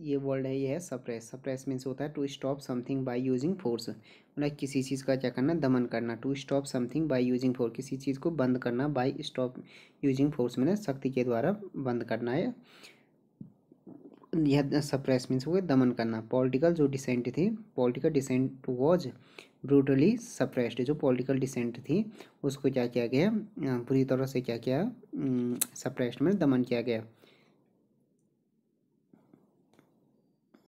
ये वर्ड है ये है सप्रेस सप्रेस मीन्स होता है to stop something by using force मतलब किसी चीज़ का क्या करना दमन करना to stop something by using force किसी चीज़ को बंद करना बाय स्टॉप यूजिंग फोर्स मैंने शक्ति के द्वारा बंद करना है यह सप्रेस मीन्स हो गया दमन करना पॉलिटिकल जो डिसेंट थी political dissent was brutally suppressed जो पॉलिटिकल डिसेंट थी उसको क्या किया गया पूरी तरह से क्या किया सप्रेस्ड में दमन किया गया